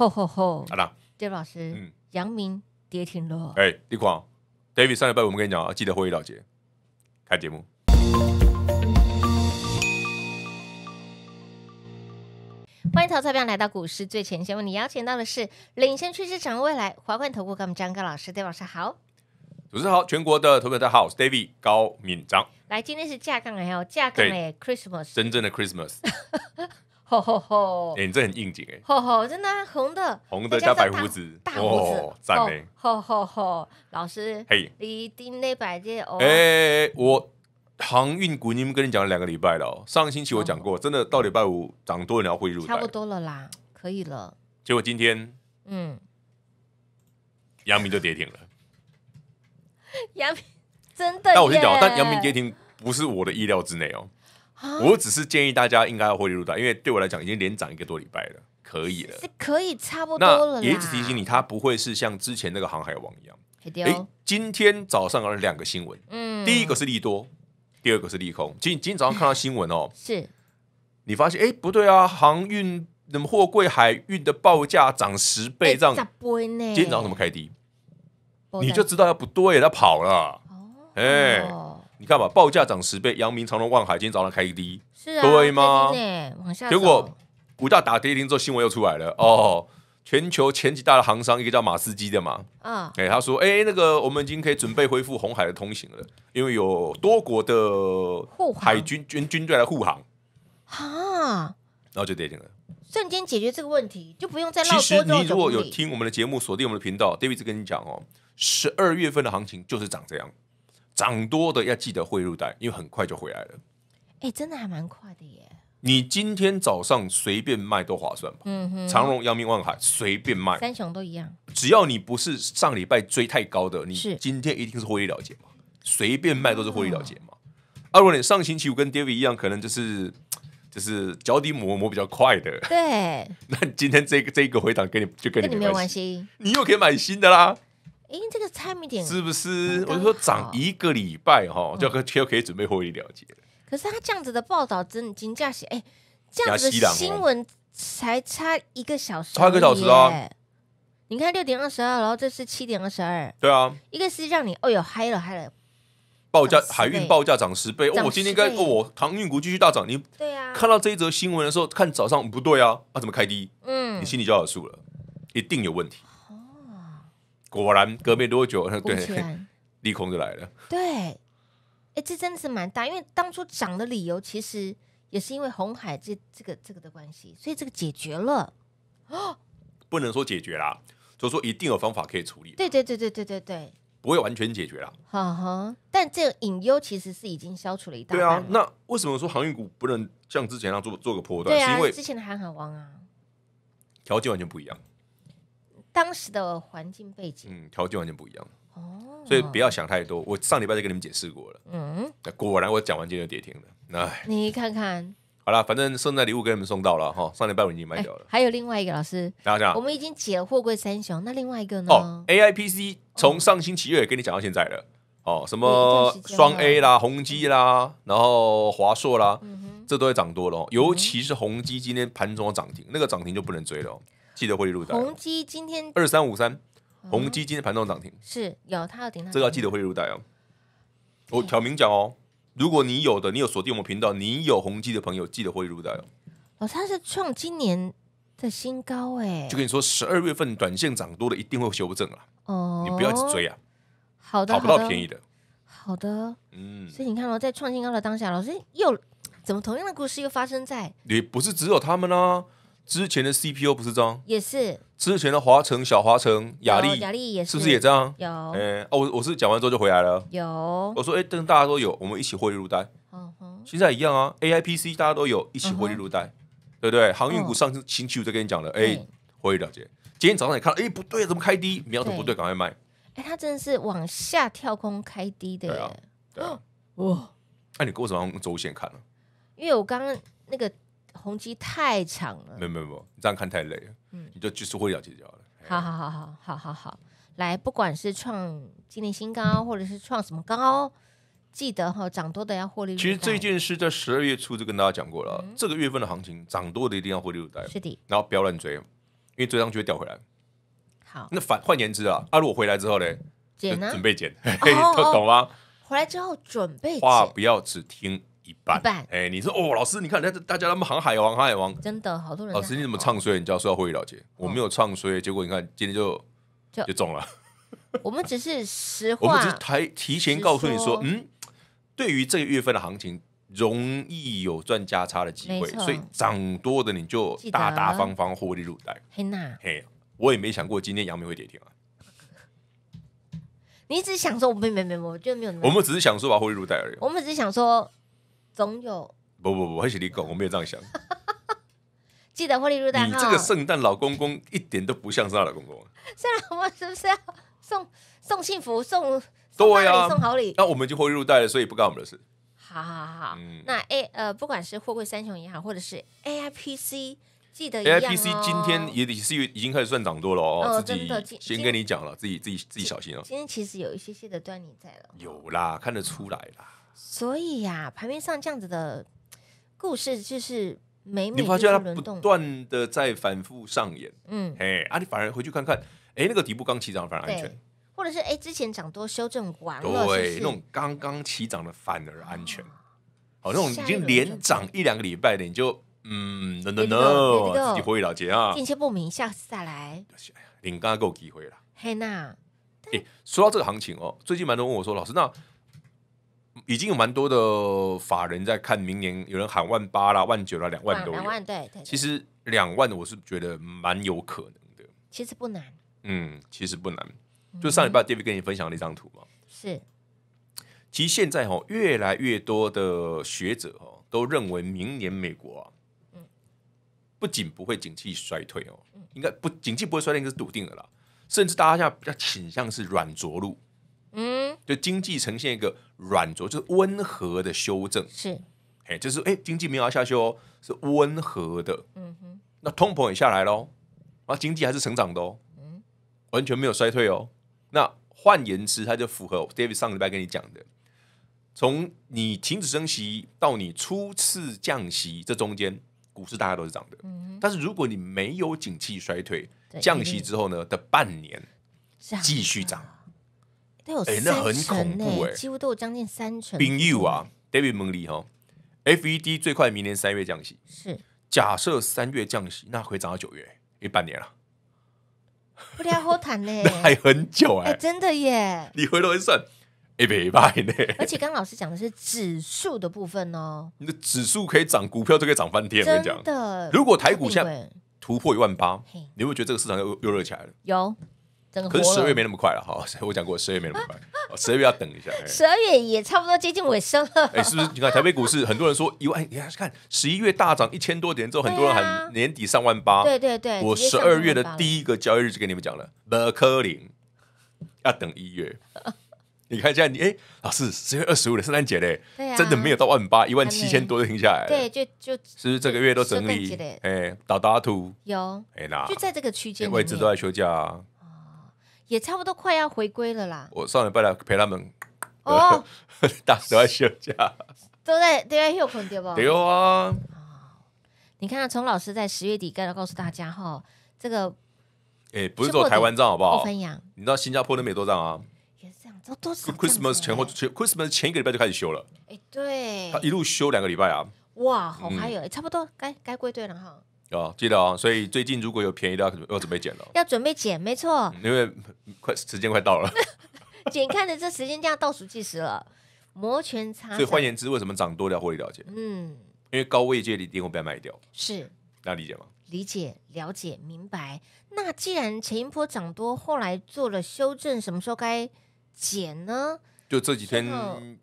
吼吼吼！好啦，David 老师，嗯，明跌停了。哎，李宽，David 上礼拜我们跟你讲，记得会议老节，看节目。欢迎投钞票来到股市最前线，为你邀请到的是领先趋势展望未来华冠投顾跟我们张高老师，David 老师好，主持人好，全国的投票大家好，我是 David 高敏章。来，今天是架杠，还有架杠耶，Christmas，真正的 Christmas。吼吼吼！哎，这很应景哎。吼吼，真的红的红的加白胡子，大胡子赞吼吼吼！老师嘿，一定那拜的哦。哎，我航运股，你们跟你讲了两个礼拜了，上个星期我讲过，真的到礼拜五涨多了你要汇入差不多了啦，可以了。结果今天，嗯，杨明就跌停了。杨 明真的？那我先讲，但杨明跌停不是我的意料之内哦。我只是建议大家应该要火入，如因为对我来讲已经连涨一个多礼拜了，可以了，可以差不多了。也一直提醒你，它不会是像之前那个航海王一样。哎，今天早上有两个新闻，嗯，第一个是利多，第二个是利空。今今天早上看到新闻哦，是，你发现哎，不对啊，航运那么货柜海运的报价涨十倍，这样、今天早上怎么开低？你就知道要不对，它跑了。哦，哎。你看吧，报价涨十倍，阳明、长隆、望海今天早上开低，是啊，对吗？结果，五大打跌停之后，新闻又出来了哦。全球前几大的行商，一个叫马斯基的嘛，嗯，哎，他说，哎，那个我们已经可以准备恢复红海的通行了，因为有多国的海军军军队来护航，哈，然后就跌停了。瞬间解决这个问题，就不用再唠。其实你如果有听我们的节目，锁定我们的频道，David 跟你讲哦，十二月份的行情就是长这样。涨多的要记得汇入袋，因为很快就回来了。哎，真的还蛮快的耶！你今天早上随便卖都划算吧？嗯哼，长荣、阳明、万海随便卖，三雄都一样。只要你不是上礼拜追太高的，你今天一定是获利了结嘛？随便卖都是获利了结嘛？啊，如果你上星期五跟 David 一样，可能就是就是脚底磨磨比较快的。对，那今天这个这个回档跟你就跟你没有关系，你又可以买新的啦。哎，这个猜谜点是不是？我就说，涨一个礼拜哈，就可就可以准备获议了解。可是他这样子的报道真惊驾喜哎，这样子的新闻才差一个小时，差一个小时啊！你看六点二十二，然后这是七点二十二，对啊，一个是让你哦哟嗨了嗨了，报价海运报价涨十倍，我今天刚我航运股继续大涨，你对啊，看到这一则新闻的时候，看早上不对啊，啊怎么开低？嗯，你心里就有数了，一定有问题。果然，隔没多久，对，利空就来了。对，哎，这真的是蛮大，因为当初涨的理由其实也是因为红海这、这个、这个的关系，所以这个解决了 不能说解决啦，就说一定有方法可以处理。对对对对对对对，不会完全解决啦。哈哈，但这个隐忧其实是已经消除了一大半。对啊，那为什么说航运股不能像之前那样做做个破断？对啊，因为之前的航海王啊，条件完全不一样。当时的环境背景，嗯，条件完全不一样哦，所以不要想太多。我上礼拜就跟你们解释过了，嗯，果然我讲完今天就跌停了。哎，你看看，好了，反正圣诞礼物给你们送到了哈。上礼拜我已经卖掉了，还有另外一个老师，我们已经解货柜三雄。那另外一个呢？哦，A I P C 从上星期月跟你讲到现在了。哦，什么双 A 啦、宏基啦，然后华硕啦，这都会涨多了。尤其是宏基今天盘中的涨停，那个涨停就不能追了。记得汇入袋。宏基今天二三五三，宏基今天盘中涨停，是有它的顶。这个记得汇入袋哦。我挑明讲哦，如果你有的，你有锁定我们频道，你有宏基的朋友，记得汇入袋哦。老师，他是创今年的新高哎。就跟你说，十二月份短线涨多了，一定会修正啊。哦，你不要去追啊。好的。讨不到便宜的。好的。嗯。所以你看哦，在创新高的当下，老师又怎么同样的故事又发生在？也不是只有他们啊，之前的 CPU 不是这样，也是之前的华城、小华城、雅丽、雅丽也是，是不是也这样？有，哎，我我是讲完之后就回来了。有，我说，哎，等大家都有，我们一起获利入袋。嗯现在一样啊，AIPC 大家都有，一起获利入袋，对不对？航运股上星期五就跟你讲了，哎，获利了解。今天早上也看了，哎，不对，怎么开低？苗头不对，赶快卖。哎，它真的是往下跳空开低的耶。对啊，哇，那你为什么用周线看呢？因为我刚刚那个。宏基太长了，没有没有，有，你这样看太累了，嗯，你就就缩会脚解就好了。好好好好好好好，来，不管是创今年新高，或者是创什么高，记得哈，涨多的要获利。其实这件事在十二月初就跟大家讲过了，这个月份的行情，涨多的一定要获利留待，是的。然后不要乱追，因为追上去会掉回来。好，那反换言之啊，啊，如果回来之后呢，准备减，懂吗？回来之后准备，话不要只听。一半哎，你说哦，老师，你看人家大家他们航海王，航海王，真的好多人。老师，你怎么唱衰？你要说到会议了解，我没有唱衰，结果你看今天就就中了。我们只是实话，我们只是台提前告诉你说，嗯，对于这个月份的行情，容易有赚价差的机会，所以涨多的你就大大方方获利入袋。嘿娜，嘿，我也没想过今天阳明会跌停啊。你只是想说，我没没没，我觉得没有。我们只是想说把获利入袋而已。我们只是想说。总有不不不，还是你讲，我没有这样想。记得获利入袋。你这个圣诞老公公一点都不像是他老公公。圣诞我们是不是要送送幸福，送大礼，送好礼？那我们就获利入袋了，所以不干我们的事。好好好，那 A 呃，不管是货柜三雄也好，或者是 AIPC，记得 AIPC 今天也也是已经开始算涨多了哦。自己先跟你讲了，自己自己自己小心哦。今天其实有一些些的端倪在了，有啦，看得出来啦。所以呀，盘面上这样子的故事就是，每每它不断的在反复上演。嗯，哎，啊，你反而回去看看，哎，那个底部刚起涨反而安全，或者是哎之前涨多修正完了，对，那种刚刚起涨的反而安全。哦，那种已经连涨一两个礼拜的，你就嗯，no no no，机会了结啊，见切不明，下次再来。你刚刚给我机会了。嘿娜，哎，说到这个行情哦，最近蛮多问我说，老师那。已经有蛮多的法人在看明年，有人喊万八啦、万九啦、两万多。两万对，其实两万的我是觉得蛮有可能的。其实不难。嗯，其实不难。就上礼拜 David 跟你分享那张图嘛。是。其实现在哦，越来越多的学者哦都认为，明年美国啊，嗯，不仅不会景气衰退哦，应该不景气不会衰退是笃定的啦。甚至大家现在比较倾向是软着陆。嗯。就经济呈现一个。软着就是温和的修正，是，哎，就是哎，经济没有下修，是温和的，嗯哼，那通膨也下来喽，啊，经济还是成长的，哦，嗯，完全没有衰退哦。那换言之，它就符合 David 上礼拜跟你讲的，从你停止升息到你初次降息这中间，股市大概都是涨的，嗯，哼，但是如果你没有景气衰退，降息之后呢的半年继续涨。哎，那很恐怖哎，几乎都有将近三成。冰 u 啊，David 蒙利哈，FED 最快明年三月降息，是假设三月降息，那可以涨到九月，一半年了，不太好谈嘞，还很久哎，真的耶，你回头一算，哎，百一呢。而且刚老师讲的是指数的部分哦，你的指数可以涨，股票都可以涨翻天，我跟真的。如果台股现在突破一万八，你会觉得这个市场又又热起来了？有。可是十二月没那么快了哈，我讲过十二月没那么快，十二月要等一下。十二月也差不多接近尾声了。哎，是不是你看台北股市，很多人说一万，你看，看十一月大涨一千多点之后，很多人喊年底上万八。对对对，我十二月的第一个交易日就跟你们讲了，科林要等一月。你看一下，你哎，老师十月二十五的圣诞节嘞，真的没有到万八，一万七千多就停下来了。对，就就是不是这个月都整理？哎，打打图有哎，啦，就在这个区间位置都在休假。也差不多快要回归了啦。我上礼拜来陪他们。哦，大家都在休假。都在都在休困对不？对啊。哦，你看，从老师在十月底开始告诉大家哈，这个，哎，不是做台湾账好不好？分洋，你知道新加坡能美多账啊？也是这样，这多。Christmas 前后，Christmas 前一个礼拜就开始休了。哎，对。他一路休两个礼拜啊。哇，好还有，差不多该该归队了哈。哦，记得哦，所以最近如果有便宜的，要准备捡了。要准备捡，没错。因为快时间快到了，眼 看着这时间这样倒数计时了，摩拳擦掌。所以换言之，为什么涨多了获利了结？嗯，因为高位界的点我不要卖掉。是，那理解吗？理解、了解、明白。那既然前一波涨多，后来做了修正，什么时候该减呢？就这几天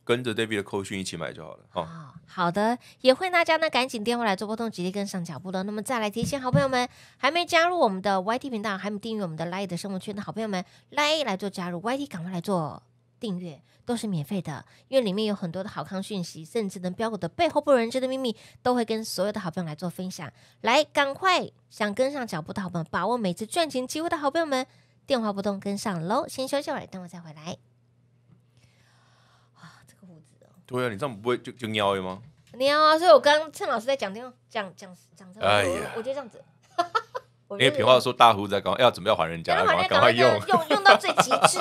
跟着 David 的口讯一起买就好了。好好的，也会大家呢，赶紧电话来做波动直接跟上脚步的。那么再来提醒好朋友们，还没加入我们的 YT 频道，还没订阅我们的 l i 的生活圈的好朋友们，来来做加入 YT，赶快来做订阅，都是免费的，因为里面有很多的好康讯息，甚至能标股的背后不为人知的秘密，都会跟所有的好朋友来做分享。来，赶快想跟上脚步的好朋友，把握每次赚钱机会的好朋友们，电话不动跟上喽！先休息，儿，等会再回来。对啊，你这样不会就就尿了吗？尿啊！所以我刚趁老师在讲，这样讲讲讲这个，我我就得这样子，因为平话说大胡子刚要准备要还人家，要还人家搞用用用到最极致，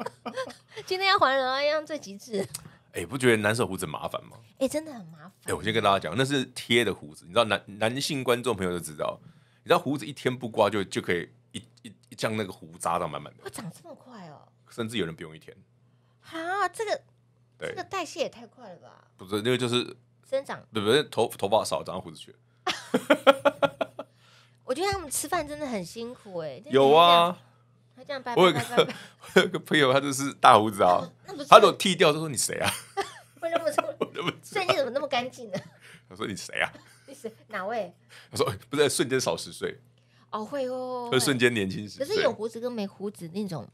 今天要还人啊，用最极致。哎，不觉得男色胡子麻烦吗？哎，真的很麻烦。哎，我先跟大家讲，那是贴的胡子，你知道男男性观众朋友就知道，你知道胡子一天不刮就就可以一一将那个胡渣到满满的，长这么快哦。甚至有人不用一天。啊，这个。这个代谢也太快了吧！不是那个就是生长，对不对？头头发少长胡子去 我觉得他们吃饭真的很辛苦哎。有啊，他这样掰掰我有个我有个朋友，他就是大胡子啊。他都剃掉，就说你谁啊？我我认不出，认不出，瞬间怎么那么干净呢？他说你谁啊？你谁哪位？他说不是瞬间少十岁哦，会哦，会瞬间年轻十岁。可是有胡子跟没胡子那种。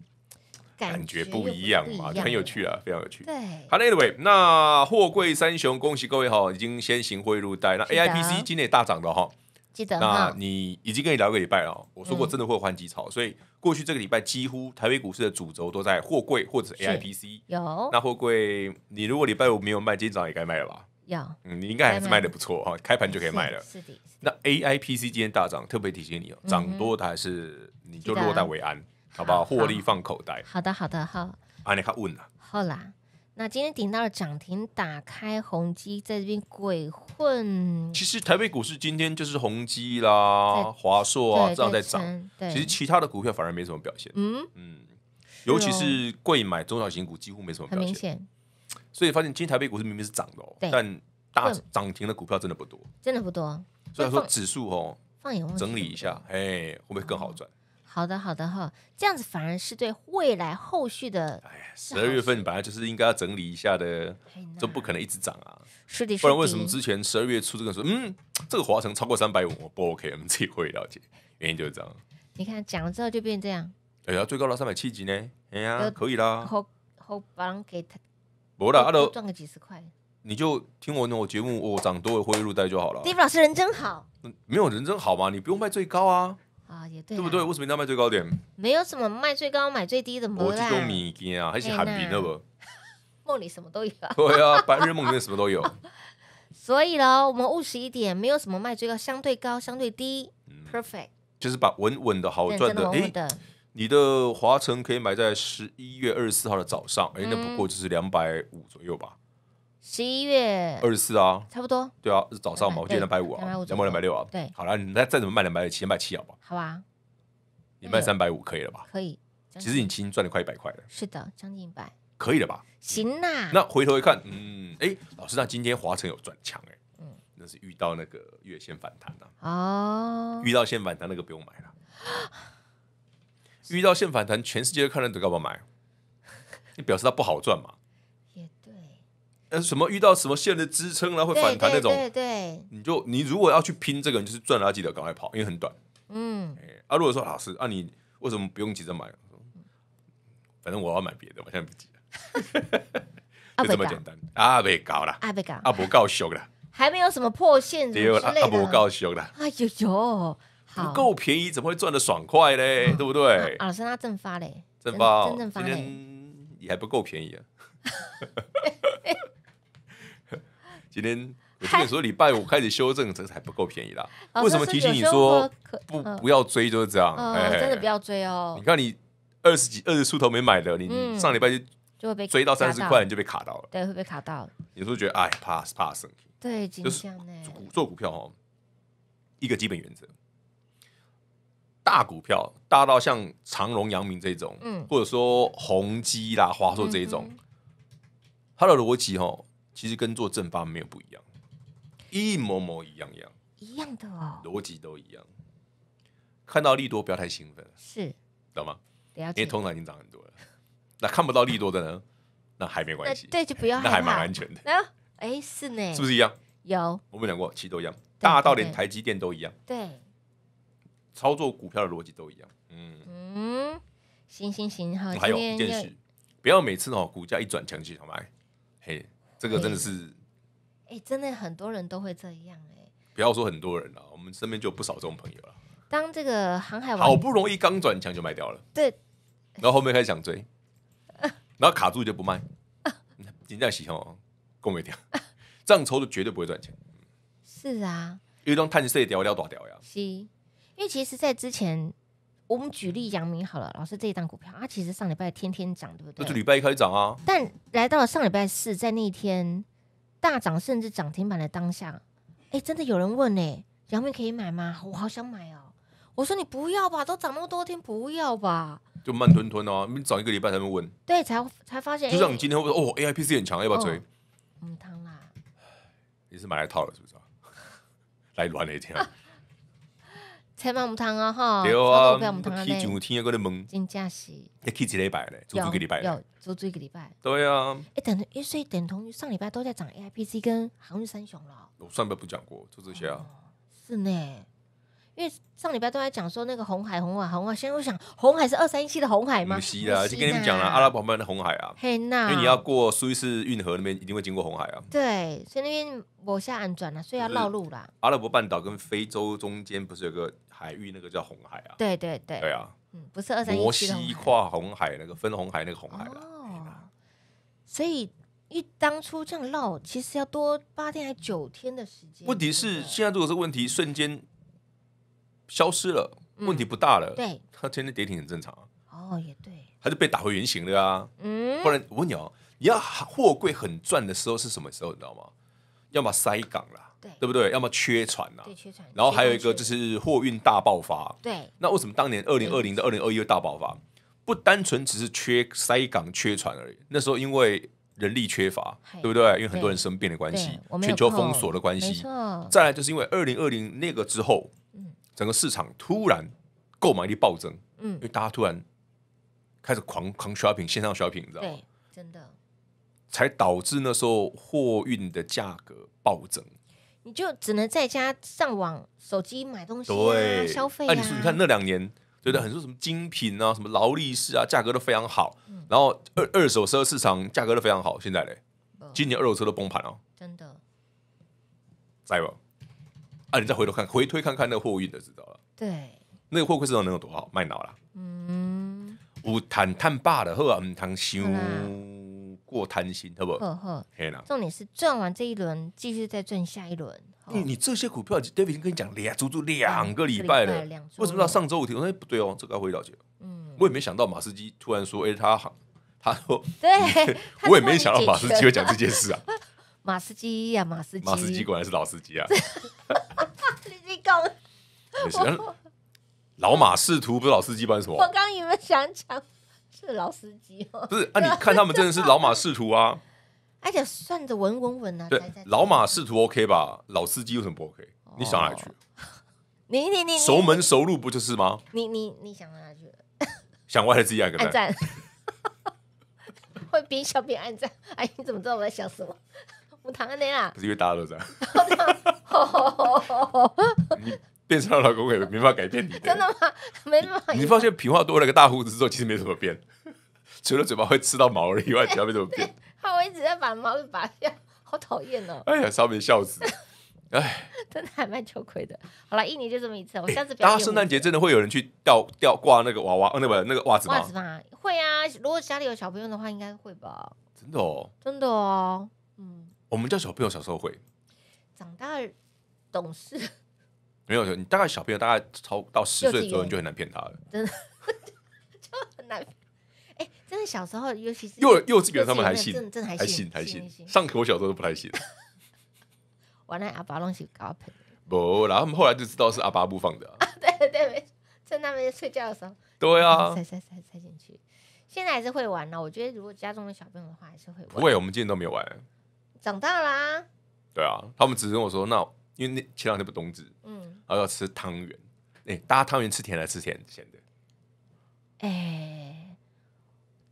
感觉不一样嘛，很有趣啊，非常有趣。对，好嘞，a 位，那货柜三雄，恭喜各位哈，已经先行汇入袋。那 AIPC 今天也大涨的哈，记得。那你已经跟你聊个礼拜了，我说过真的会换季炒，所以过去这个礼拜几乎台北股市的主轴都在货柜或者 AIPC。有。那货柜，你如果礼拜五没有卖，今天早上也该卖了吧？要。嗯，你应该还是卖的不错哈，开盘就可以卖了。是的。那 AIPC 今天大涨，特别提醒你哦，涨多的还是你就落袋为安。好不好？获利放口袋。好的，好的，好。啊，你克问了。好啦，那今天顶到了涨停，打开宏基，在这边鬼混。其实台北股市今天就是宏基啦、华硕啊这样在涨。对。其实其他的股票反而没什么表现。嗯嗯。尤其是贵买中小型股几乎没什么表现。明显。所以发现今天台北股市明明是涨的哦，但大涨停的股票真的不多。真的不多。所以说指数哦，放眼整理一下，哎，会不会更好赚？好的，好的哈，这样子反而是对未来后续的，哎呀，十二月份本来就是应该要整理一下的，这不可能一直涨啊，是的，不然为什么之前十二月初这个时候，嗯，这个华城超过三百五，我不 OK，我们自己会了解，原因就是这样。你看，讲了之后就变成这样，哎呀，最高到三百七几呢，哎呀，可以啦，后后把人给他，没了，阿都赚个几十块，你就听我我节目，我涨多会会入袋就好了。d a v e 老师人真好，没有人真好吗？你不用卖最高啊。啊，也对，对不对？为什么一定要卖最高点？没有什么卖最高买最低的，我这种物啊，还是喊币那个 梦里什么都有，对啊，白日梦里面什么都有。所以喽，我们务实一点，没有什么卖最高，相对高，相对低，perfect，就是把稳稳的好赚的。哎，你的华晨可以买在十一月二十四号的早上，哎，那不过就是两百五左右吧。十一月二十四啊，差不多。对啊，是早上嘛，我记得两百五啊，两百五两百六啊。对，好了，你再再怎么卖两百七，两百七好不好啊，你卖三百五可以了吧？可以。其实你其赚了快一百块了。是的，将近一百，可以了吧？行啦，那回头一看，嗯，哎，老师，那今天华晨有转强哎，嗯，那是遇到那个月线反弹呐。哦。遇到线反弹，那个不用买了。遇到线反弹，全世界都看人要干嘛买？你表示它不好赚嘛？呃，什么遇到什么线的支撑啦，会反弹那种，对对对，你就你如果要去拼这个，你就是赚垃圾的，赶快跑，因为很短。嗯，啊，如果说老师，啊，你为什么不用急着买？反正我要买别的，我现在不急。就这么简单。阿北搞了，阿北搞，阿伯高熊了，还没有什么破线之类的。阿伯高熊了，哎呦呦，不够便宜，怎么会赚的爽快嘞？对不对？老师，那正发嘞，正发，正发嘞，也还不够便宜啊。今天我跟你说，礼拜五开始修正，这个才不够便宜啦。为什么提醒你说不不要追？就是这样，真的不要追哦。你看你二十几二十出头没买的，你上礼拜就就会被追到三十块，你就被卡到了。对，会被卡到你有时候觉得哎，pass。对，就是做股票哦，一个基本原则，大股票大到像长荣、阳明这种，或者说宏基啦、华硕这一种，它的逻辑哈。其实跟做正八没有不一样，一模模一样样，一样的哦，逻辑都一样。看到利多不要太兴奋，是，懂吗？因为通常已经涨很多了。那看不到利多的呢？那还没关系，对，就不要，那还蛮安全的。那，哎，是呢，是不是一样？有，我们讲过，其实都一样，大到连台积电都一样。对，操作股票的逻辑都一样。嗯嗯，行行行，好，还有一件事，不要每次哦，股价一转强气好买。这个真的是，哎，真的很多人都会这样哎。不要说很多人了，我们身边就有不少这种朋友了。当这个航海王好不容易刚转强就卖掉了，对，然后后面开始想追，然后卡住就不卖，你廉价洗吼，够没掉，这样抽的绝对不会赚钱。是啊，因为当碳石掉掉大掉呀。是，因为其实，在之前。我们举例阳明好了，老师这一档股票，它其实上礼拜天天涨，对不对？那就礼拜一开始涨啊。但来到了上礼拜四，在那一天大涨甚至涨停板的当下，哎，真的有人问呢？阳明可以买吗？我好想买哦。我说你不要吧，都涨那么多天，不要吧。就慢吞吞哦，你涨一个礼拜才会问。对，才才发现。就像你今天会说哦，A I P C 很强，要不要追？嗯，汤啦，你是买来套了是不是？来乱了一天。才买木通啊哈，去上天搁咧问，真正是，一去一礼拜咧，足足个礼拜咧，有，足足个礼拜。对啊，哎，等于，所以等同于上礼拜都在涨 AIPC 跟航运三雄了。我上礼拜不讲过，就这些啊。是呢。因为上礼拜都在讲说那个红海、红海、红海，现在我想红海是二三一七的红海吗？不是啊，已经跟你们讲了阿拉伯半的红海啊，因为你要过苏伊士运河那边一定会经过红海啊。对，所以那边我下岸转了，所以要绕路啦。阿拉伯半岛跟非洲中间不是有个海域，那个叫红海啊？对对对，对啊，嗯，不是二三一七的跨红海那个分红海那个红海哦。所以，因为当初这样绕，其实要多八天还九天的时间？问题是现在如果是问题，瞬间。消失了，问题不大了。对，它天天跌停很正常啊。哦，也对。还是被打回原形了啊。嗯。不然我问你哦，你要货柜很赚的时候是什么时候？你知道吗？要么塞港了，对不对？要么缺船呐。对，缺船。然后还有一个就是货运大爆发。对。那为什么当年二零二零到二零二一又大爆发？不单纯只是缺塞港、缺船而已。那时候因为人力缺乏，对不对？因为很多人生病的关系，全球封锁的关系。再来就是因为二零二零那个之后。整个市场突然购买力暴增，嗯，因为大家突然开始狂狂刷品，线上刷品。你知道吗？对，真的，才导致那时候货运的价格暴增。你就只能在家上网、手机买东西、消费呀。你你看那两年，对得很多什么精品啊、什么劳力士啊，价格都非常好。然后二二手车市场价格都非常好，现在嘞，今年二手车都崩盘了。真的，在吗？啊，你再回头看，回推看看那货运的知道了。对，那个货柜市场能有多好？卖脑了。嗯，五谈贪霸的，和五谈心过贪心，好不？呵呵，可以重点是赚完这一轮，继续再赚下一轮。你你这些股票，David 已经跟你讲，压足足两个礼拜了。为什么到上周五提？我说不对哦，这个要回老家。嗯，我也没想到马斯基突然说，哎，他行，他说，对，我也没想到马斯基会讲这件事啊。马司机呀，马司机，马司机果然是老司机啊！你哈哈！李老马仕途不是老司机，办什么？我刚有为有想讲是老司机？不是，啊？你看他们真的是老马仕途啊！而 且算的稳稳稳啊！对，老马仕途 OK 吧？老司机有什么不 OK？你想哪去你你你熟门熟路不就是吗？你你你想哪去了？想歪了自己一个暗赞，会边笑边按赞。哎，你怎么知道我在想什么？我在那啦！不是因为大家都这样。变成了老公也没法改变你。真的吗？没办法。你发现平化多了个大胡子之后，其实没怎么变，除了嘴巴会吃到毛以外，其他没怎么变。他一直在把毛，就拔掉，好讨厌哦！哎呀，稍微笑死。哎，真的还蛮羞愧的。好了，一年就这么一次，我下次。大家圣诞节真的会有人去吊吊挂那个娃娃？哦，那个那个袜子。袜子吗？会啊，如果家里有小朋友的话，应该会吧。真的哦。真的哦，嗯。我们叫小朋友小时候会，长大懂事，没有有你大概小朋友大概超到十岁左右你就很难骗他了，真的 就很难。哎，真的小时候，尤其是幼幼稚园，他们还信，真的还信还信。上课我小时候都不太信。我 那阿爸东西高配，不，然后他们后来就知道是阿巴布放的。对对对，在他们睡觉的时候。对啊，塞塞塞塞进去，现在还是会玩呢。我觉得如果家中的小朋友的话，还是会玩。不会，我们今天都没有玩。长大啦，对啊，他们只是跟我说那，因为那前两天不冬至，嗯，然后要吃汤圆，哎，大家汤圆吃甜的吃甜，咸的，哎，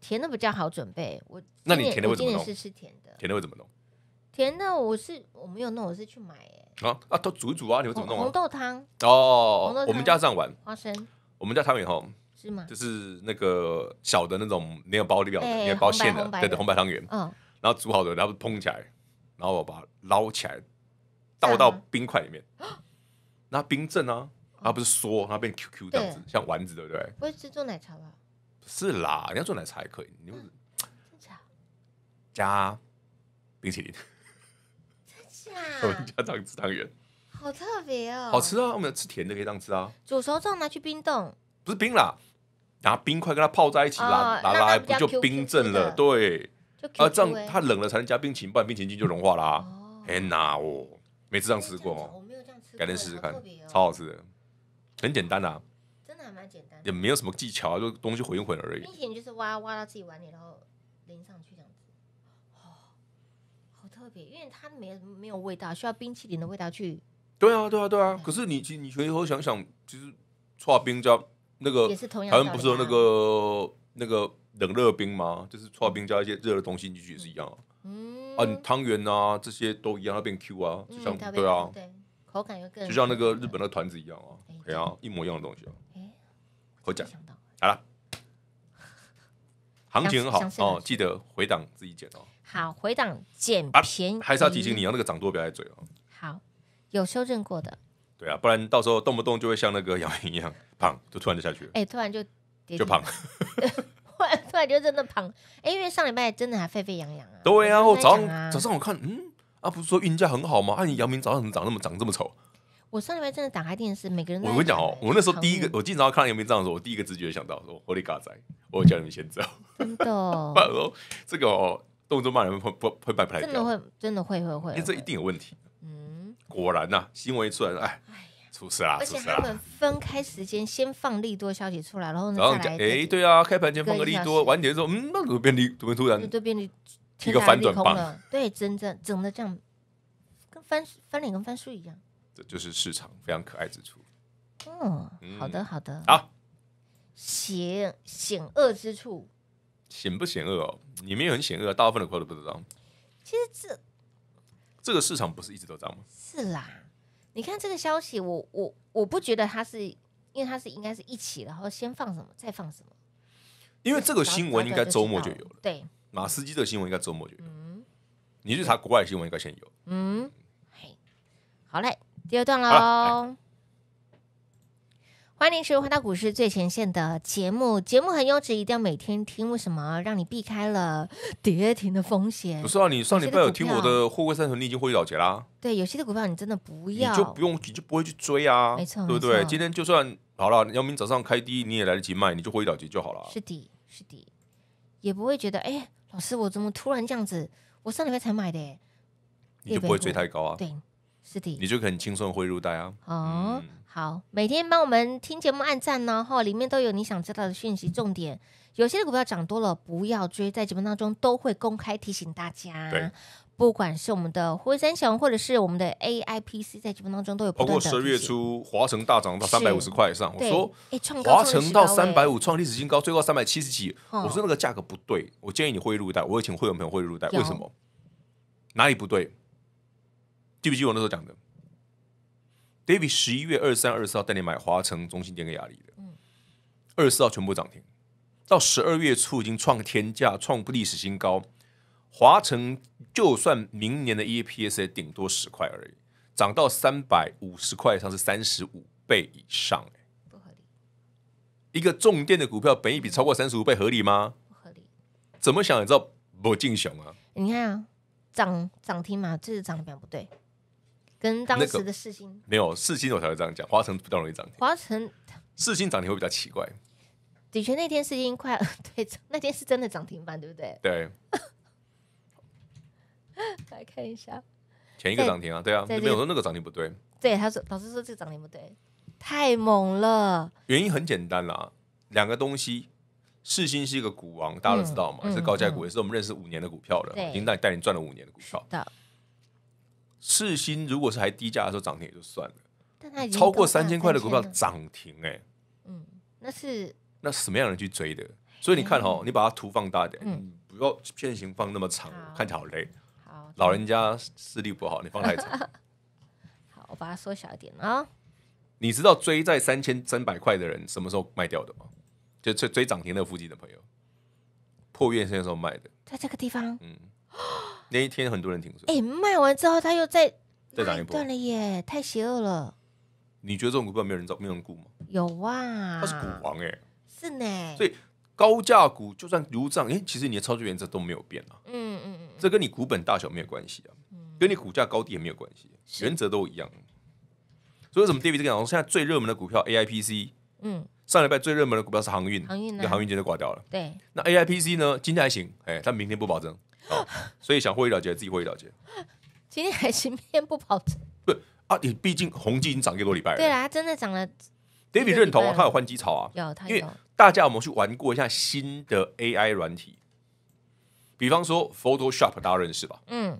甜的比较好准备，我那你甜的会怎么弄？是吃甜的，甜的会怎么弄？甜的我是我没有弄，我是去买，哎，好啊，都煮一煮啊，你会怎么弄？红豆汤哦，我们家这样玩花生，我们家汤圆哈，是麻就是那个小的那种没有包里表，没有包馅的，对的红白汤圆，嗯，然后煮好的，然后捧起来。然后我把它捞起来，倒到冰块里面，那冰镇啊，它不是缩，它变 QQ 这样子，像丸子，对不对？不会是做奶茶吧？不是啦，你要做奶茶也可以，你们加冰淇淋，真假 我们家常吃汤圆，好特别哦，好吃啊！我们要吃甜的可以这样吃啊，煮熟之后拿去冰冻，不是冰啦。拿冰块跟它泡在一起，啦，拿来不就冰镇了？对。啊，这样它冷了才能加冰淇淋，不然冰淇淋就融化啦。天哪哦，每没这样吃过哦，改天试试看，超好吃的，很简单的，真的还蛮简单，也没有什么技巧，就东西混一混而已。冰淇淋就是挖挖到自己碗里，然后淋上去这样子。哦，好特别，因为它没没有味道，需要冰淇淋的味道去。对啊，对啊，对啊。可是你你回头想想，其实串冰叫那个也是同样。好像不是说那个那个。冷热冰吗？就是搓冰加一些热的东西进去也是一样啊。嗯啊，你汤圆啊这些都一样，它变 Q 啊，就像对啊，对，口感又更，就像那个日本的团子一样啊，一样一模一样的东西啊。我讲，好了，行情很好哦，记得回档自己剪哦。好，回档捡便宜，还是要提醒你，要那个涨多不要在嘴哦。好，有修正过的。对啊，不然到时候动不动就会像那个杨颖一样胖，就突然就下去了。哎，突然就就胖。就真的胖，哎，因为上礼拜真的还沸沸扬扬啊。对啊，我早上早上我看，嗯，啊，不是说运价很好吗？啊，你姚明早上怎么长那么长这么丑？我上礼拜真的打开电视，每个人我跟你讲哦，我那时候第一个，我经常看到姚明这样说，我第一个直觉想到说，我立嘎仔，我叫你们先走。真的，这个哦，动作你人会会会摆不来真的会真的会会会，这一定有问题。嗯，果然呐，新闻一出来，哎。出事啦！而且他们分开时间，先放利多消息出来，然后呢，然后哎，对啊，开盘前放个利多，晚点说，嗯，那这边利？怎么突然这边利？一个反转棒了，对，真正整的这样，跟翻翻脸跟翻书一样，这就是市场非常可爱之处。嗯，好的好的好。险险恶之处，险不险恶哦？你面有很险恶，大部分的客户都不知道。其实这这个市场不是一直都这样吗？是啦。你看这个消息，我我我不觉得他是，因为他是应该是一起，然后先放什么再放什么。因为这个新闻应该周末就有了。对，马斯基的新闻应该周末就。嗯。你去查国外新闻应该先有。嗯，嘿，好嘞，第二段喽。欢迎收听《花大股市最前线》的节目，节目很优质，一定要每天听。为什么？让你避开了跌停的风险。不是啊，你上礼拜有听我的《货柜三重》，你已经获利了结啦。对，有些的股票你真的不要，你就不用你就不会去追啊。没错，对不对？今天就算好了，姚明早上开低，你也来得及卖，你就获利了结就好了。是的，是的，也不会觉得哎，老师，我怎么突然这样子？我上礼拜才买的，你就不会追太高啊？对，是的，你就很轻松汇入袋啊。哦。好，每天帮我们听节目按赞哦，哈，里面都有你想知道的讯息重点。有些股票涨多了，不要追，在节目当中都会公开提醒大家。对，不管是我们的辉山小或者是我们的 AIPC，在节目当中都有不包括十二月初华城大涨到三百五十块以上，我说华城到三百五创历史新高，最高三百七十几，我说那个价格不对，我建议你汇入袋，我也请会员朋友汇入袋，为什么？哪里不对？记不记得我那时候讲的？David 十一月二三、二四号带你买华城中心电给压力。的，二十四号全部涨停，到十二月初已经创天价，创历史新高。华城就算明年的 EPS 也顶多十块而已，涨到三百五十块上是三十五倍以上，不合理。一个重电的股票，本一笔超过三十五倍，合理吗？不合理。怎么想也知道不尽小啊！你看啊，涨涨停嘛，这是涨停不对。跟当时的四星，没有，四星我才会这样讲。华晨比较容易涨停，华晨四星涨停会比较奇怪。的确，那天四星快 对，那天是真的涨停板，对不对？对，来看一下，前一个涨停啊，对啊，没有说那个涨停不对。对，他说老师说这个涨停不对，太猛了。原因很简单啦，两个东西，四星是一个股王，大家都知道嘛，是高价股，也是我们认识五年的股票了，已经带带你赚了五年的股票。四新如果是还低价的时候涨停也就算了，但它已经超过三千块的股票涨停哎，嗯，那是那什么样的人去追的？所以你看哈，你把它图放大点，嗯，不要片型放那么长，看起来好累。好，老人家视力不好，你放太长。好，我把它缩小一点啊。你知道追在三千三百块的人什么时候卖掉的吗？就追追涨停那附近的朋友破月线的时候卖的，在这个地方，嗯。那一天很多人停损。哎，卖完之后他又再再涨一波，断了耶！太邪恶了。你觉得这种股票没有人找、没有人顾吗？有哇，他是股王哎，是呢。所以高价股就算如涨，哎，其实你的操作原则都没有变啊。嗯嗯嗯，这跟你股本大小没有关系啊，跟你股价高低也没有关系，原则都一样。所以为什么对比这个？我现在最热门的股票 AIPC，嗯，上礼拜最热门的股票是航运，航运呢，航运今天挂掉了。对。那 AIPC 呢？今天还行，哎，但明天不保证。所以想获益了解，自己获益了解。今天还是偏不跑车。不啊，你毕竟红基已经涨一个多礼拜了。对啊，真的涨了。David 认同啊，他有换机槽啊。有因为大家有没有去玩过一下新的 AI 软体？比方说 Photoshop，大家认识吧？嗯。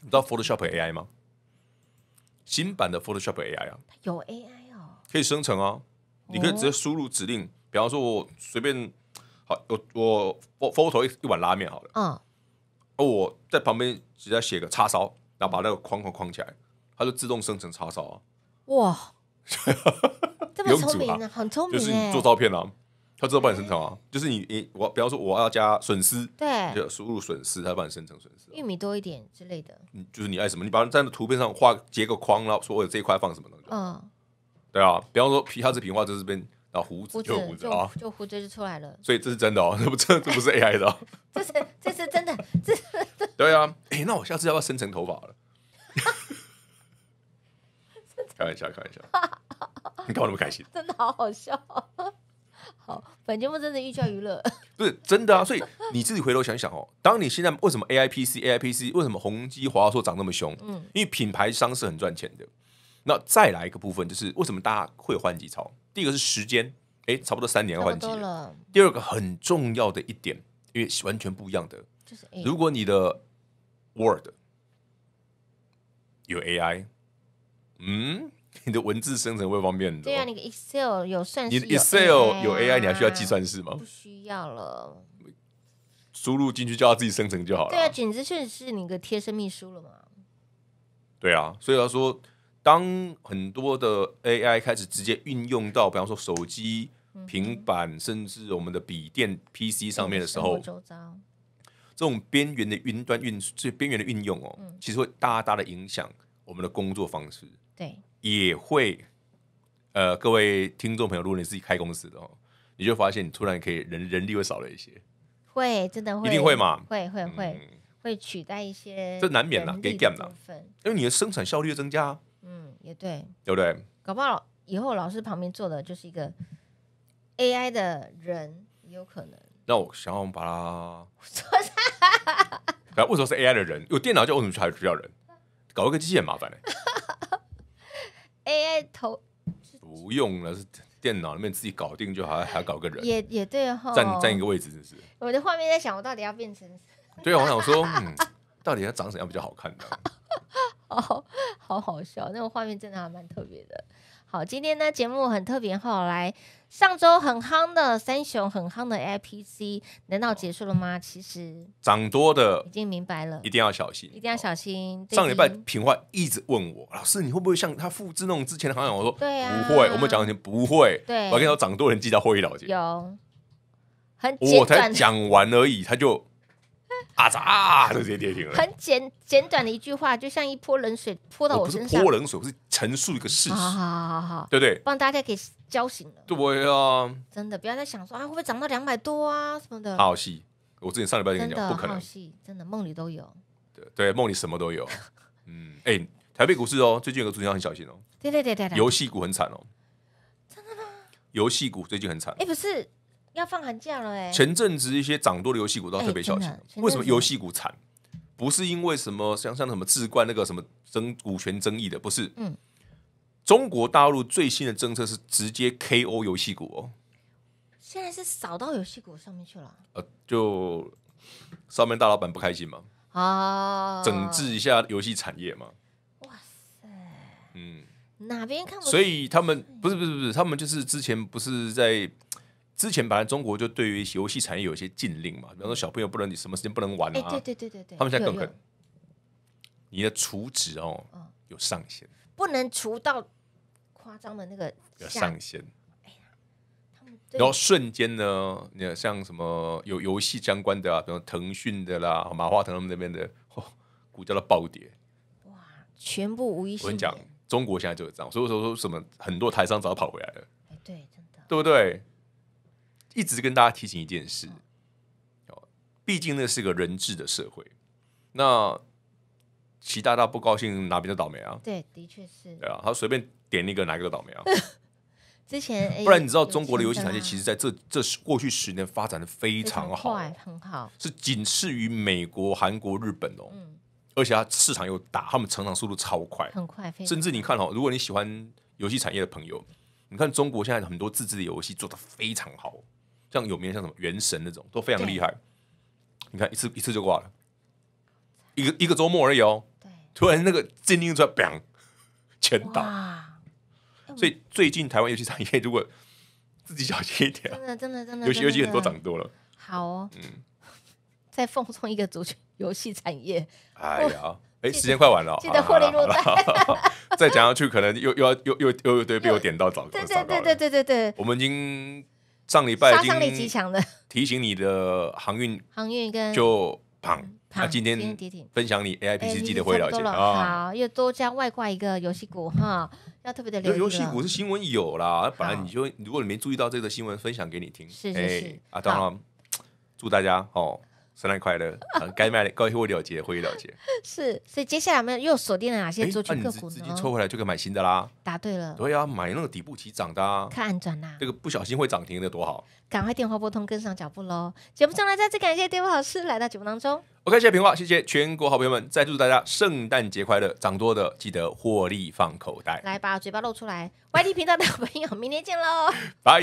你知道 Photoshop AI 吗？新版的 Photoshop AI 啊。有 AI 哦。可以生成哦。你可以直接输入指令，比方说我随便好，我我我 photo 一一碗拉面好了。嗯。而我在旁边只要写个叉烧，然后把那个框框框起来，它就自动生成叉烧啊！哇，这么 聪明啊，很聪明。就是你做照片啊，它自动帮你生成啊。就是你，你我比方说我要加损失，对，输入损失，它帮你生成损失，一米多一点之类的。嗯，就是你爱什么，你把在那图片上画截个框，然后说我有这一块放什么东西。嗯，对啊，比方说皮下这平画在这边，然后胡子就胡子啊，就胡子就出来了。所以这是真的哦，这不这这不是 AI 的，哦，这是这是真的。对啊，哎，那我下次要不要深层头发了？开玩笑，开玩笑。你搞那么开心？真的好好笑。好，本节目真的寓教于乐，不是真的啊。所以你自己回头想想哦，当你现在为什么 AIPC AIPC 为什么宏基华硕涨那么凶？嗯，因为品牌商是很赚钱的。那再来一个部分就是为什么大家会换机潮？第一个是时间，哎，差不多三年换机了。第二个很重要的一点，因为完全不一样的，就是如果你的。Word 有 AI，嗯，你的文字生成会方便？对啊，你 Excel 有算你 Excel 有 AI，你还需要计算式吗？不需要了，输入进去叫它自己生成就好了。对啊，简直算是你的贴身秘书了嘛。对啊，所以他说，当很多的 AI 开始直接运用到，比方说手机、平板，甚至我们的笔电、PC 上面的时候。这种边缘的云端运，最边缘的运用哦，其实会大大的影响我们的工作方式。对，也会，呃，各位听众朋友，如果你自己开公司的哦，你就发现你突然可以人人力会少了一些，会真的会，一定会嘛？会会会会取代一些，这难免了，给减了，因为你的生产效率增加。嗯，也对，对不对？搞不好以后老师旁边坐的就是一个 AI 的人，有可能。那我想，我们把它。啊，为什么是 AI 的人？有电脑叫为什么还要需要人？搞一个机器很麻烦嘞。AI 头不用了，是电脑里面自己搞定就好，还要搞个人。也也对哈，占占一个位置，不是。我的画面在想，我到底要变成？对啊，我想说，嗯，到底要长怎样比较好看呢？好，好好笑，那个画面真的还蛮特别的。好，今天呢节目很特别，好来上周很夯的三雄，很夯的 LPC，难道结束了吗？其实涨多的已经明白了，一定要小心，一定要小心。上礼拜平坏一直问我，老师你会不会像他复制那种之前的行情？我说对啊，不会，我们讲之前不会。对，我跟他说涨多人记得会议了解。有，很我才讲完而已，他就。啊！就直接跌停了。很简简短的一句话，就像一泼冷水泼到我身上。不是泼冷水，是陈述一个事实，对不对？帮大家给叫醒了。对不啊！真的，不要再想说啊，会不会涨到两百多啊什么的？好戏！我之前上礼拜跟你讲，不可能。真的梦里都有。对对，梦里什么都有。嗯，哎，台北股市哦，最近有个主题要很小心哦。对对对对对。游戏股很惨哦。真的吗？游戏股最近很惨。哎，不是。要放寒假了哎！前阵子一些涨多的游戏股都特别小心，为什么游戏股惨？不是因为什么像像什么置冠那个什么争股权争议的，不是？嗯，中国大陆最新的政策是直接 K.O. 游戏股哦。现在是扫到游戏股上面去了。呃，就上面大老板不开心嘛？啊，整治一下游戏产业嘛？哇塞，嗯，哪边看？所以他们不是不是不是他们就是之前不是在。之前本来中国就对于游戏产业有一些禁令嘛，比方说小朋友不能你什么时间不能玩啊。对对对对对，他们现在更狠，你的厨值哦，有上限，不能除到夸张的那个。有上限。然后瞬间呢，你像什么有游戏相关的，比如腾讯的啦、马化腾他们那边的，股价的暴跌。哇，全部无一幸我跟你讲，中国现在就是这样，所以说说什么很多台商早跑回来了。对，真的，对不对？一直跟大家提醒一件事，哦，毕竟那是个人治的社会。那习大大不高兴，哪边都倒霉啊？对，的确是。对啊，他随便点那个，哪一个都倒霉啊。之前，不然你知道中国的游戏产业，其实在这这过去十年发展的非常好，很好，是仅次于美国、韩国、日本哦。嗯，而且它市场又大，他们成长速度超快，很快，甚至你看哦，如果你喜欢游戏产业的朋友，你看中国现在很多自制的游戏做的非常好。像有名像什么《原神》那种都非常厉害，你看一次一次就挂了，一个一个周末而已哦。突然那个鉴定出来，砰，全倒。所以最近台湾游戏产业，如果自己小心一点，真的真的真的，游戏游戏很多涨多了。好哦，嗯，再奉送一个足球游戏产业。哎呀，哎，时间快完了，记得获利入袋。再讲下去，可能又又要又又又又对被我点到，早，对对对对对对对，我们已经。上礼拜杀伤力极强的提醒你的航运航运跟就胖那今天分享你 AIP C 记得回来一下啊，好又多加外挂一个游戏股哈，要特别的留意。游戏股是新闻有啦，本来你就如果你没注意到这个新闻，分享给你听是是是啊，当然祝大家哦。圣诞快乐！该买的，该会了结，会了结。是，所以接下来我们又锁定了哪些主题个股呢？资金抽回来就可以买新的啦。答对了。对啊，买那个底部起涨的啊，看暗转啦。这个不小心会涨停的多好，赶快电话拨通跟上脚步喽！节目将来再次感谢 d a 老师来到节目当中。OK，谢谢平话，谢谢全国好朋友们，再祝大家圣诞节快乐！涨多的记得获利放口袋，来把嘴巴露出来。y t 频道的好朋友，明天见喽，拜。